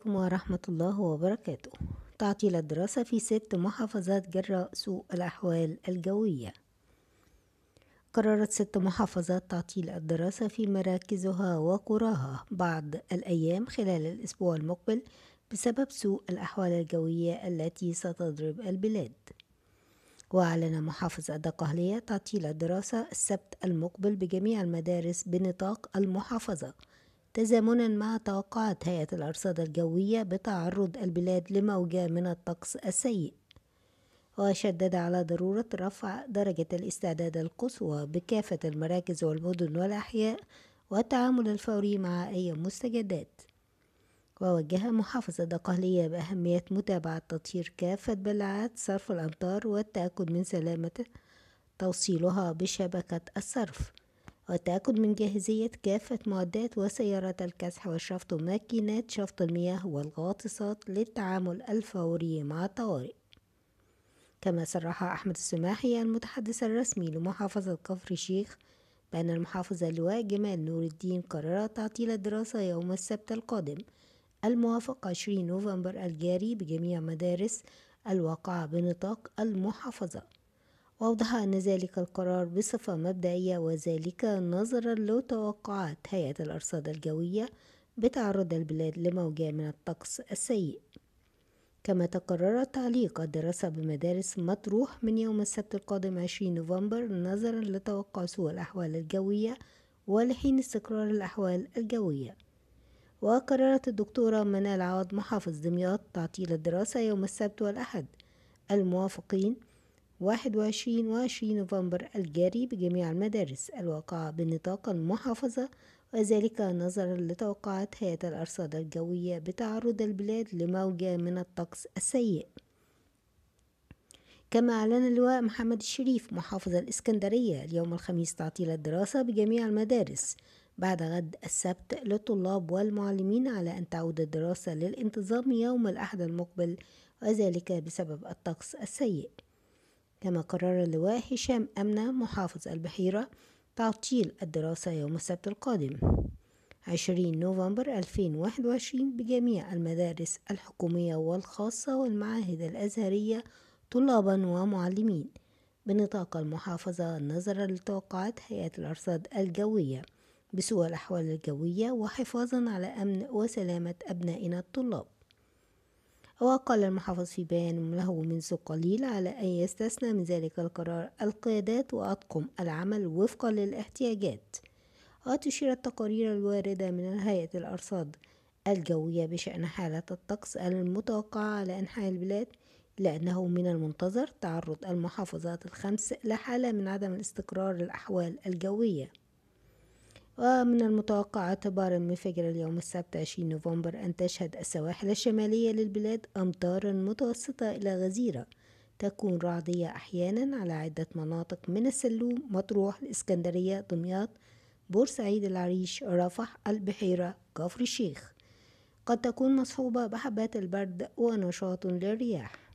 عليكم ورحمة الله وبركاته تعطيل الدراسة في ست محافظات جراء سوء الأحوال الجوية قررت ست محافظات تعطيل الدراسة في مراكزها وقراها بعض الأيام خلال الأسبوع المقبل بسبب سوء الأحوال الجوية التي ستضرب البلاد وأعلن محافظ الدقهلية تعطيل الدراسة السبت المقبل بجميع المدارس بنطاق المحافظة تزامنا مع توقعات هيئة الأرصاد الجوية بتعرض البلاد لموجة من الطقس السيء وشدد على ضرورة رفع درجة الاستعداد القصوى بكافة المراكز والمدن والأحياء والتعامل الفوري مع أي مستجدات ووجه محافظة دقهلية بأهمية متابعة تطهير كافة بلعات صرف الأمطار والتأكد من سلامة توصيلها بشبكة الصرف والتأكد من جاهزية كافة معدات وسيارات الكسح وشفط ماكينات شفط المياه والغاطسات للتعامل الفوري مع الطوارئ كما صرح أحمد السماحي المتحدث الرسمي لمحافظة كفر الشيخ بأن المحافظة اللواء جمال نور الدين قرر تعطيل الدراسة يوم السبت القادم الموافق 20 نوفمبر الجاري بجميع مدارس الواقعة بنطاق المحافظة وأوضح أن ذلك القرار بصفة مبدئية وذلك نظرا لتوقعات هيئة الأرصاد الجوية بتعرض البلاد لموجة من الطقس السيء كما تقرر تعليق الدراسة بمدارس مطروح من يوم السبت القادم 20 نوفمبر نظرا لتوقع سوء الأحوال الجوية ولحين استقرار الأحوال الجوية وقررت الدكتورة منال عوض محافظ دمياط تعطيل الدراسة يوم السبت والأحد الموافقين 21 و 20 نوفمبر الجاري بجميع المدارس الواقعة بنطاق المحافظة وذلك نظرا لتوقعات هيئة الأرصاد الجوية بتعرض البلاد لموجة من الطقس السيء كما أعلن اللواء محمد الشريف محافظ الإسكندرية اليوم الخميس تعطيل الدراسة بجميع المدارس بعد غد السبت للطلاب والمعلمين على أن تعود الدراسة للانتظام يوم الأحد المقبل وذلك بسبب الطقس السيء كما قرر اللواء هشام أمنة محافظ البحيرة تعطيل الدراسة يوم السبت القادم 20 نوفمبر 2021 بجميع المدارس الحكومية والخاصة والمعاهد الأزهرية طلابا ومعلمين بنطاق المحافظة نظرا لتوقعات هيئة الأرصاد الجوية بسوء الأحوال الجوية وحفاظا على أمن وسلامة أبنائنا الطلاب وقال المحافظ في بيان له منذ قليل على أن يستثنى من ذلك القرار القيادات وأطقم العمل وفقا للاحتياجات وتشير التقارير الواردة من هيئة الأرصاد الجوية بشأن حالة الطقس المتوقعة على أنحاء البلاد لأنه من المنتظر تعرض المحافظات الخمس لحالة من عدم الاستقرار للأحوال الجوية ومن المتوقع اعتبارا من فجر اليوم السبت 20 نوفمبر أن تشهد السواحل الشمالية للبلاد أمطارا متوسطة إلى غزيرة تكون رعدية أحيانا على عدة مناطق من السلوم مطروح الإسكندرية دمياط بورسعيد العريش رفح البحيرة كفر الشيخ قد تكون مصحوبة بحبات البرد ونشاط للرياح